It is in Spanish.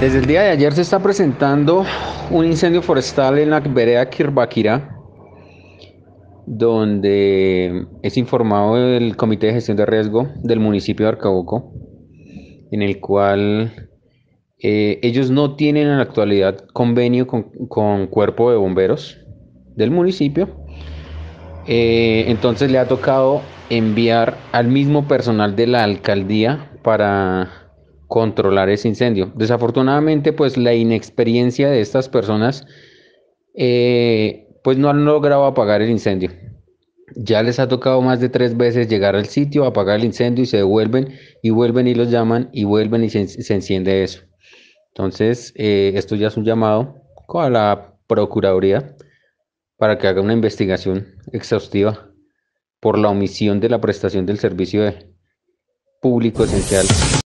Desde el día de ayer se está presentando un incendio forestal en la vereda Kirbaquirá, donde es informado el Comité de Gestión de Riesgo del municipio de Arcabuco, en el cual eh, ellos no tienen en la actualidad convenio con, cuerpo de bomberos del municipio. Eh, entonces le ha tocado enviar al mismo personal de la alcaldía para controlar ese incendio. Desafortunadamente, pues la inexperiencia de estas personas, eh, pues no han logrado apagar el incendio. Ya les ha tocado más de tres veces llegar al sitio, apagar el incendio y se devuelven y vuelven y los llaman y vuelven y se, enciende eso. Entonces, eh, esto ya es un llamado a la Procuraduría para que haga una investigación exhaustiva por la omisión de la prestación del servicio de público esencial.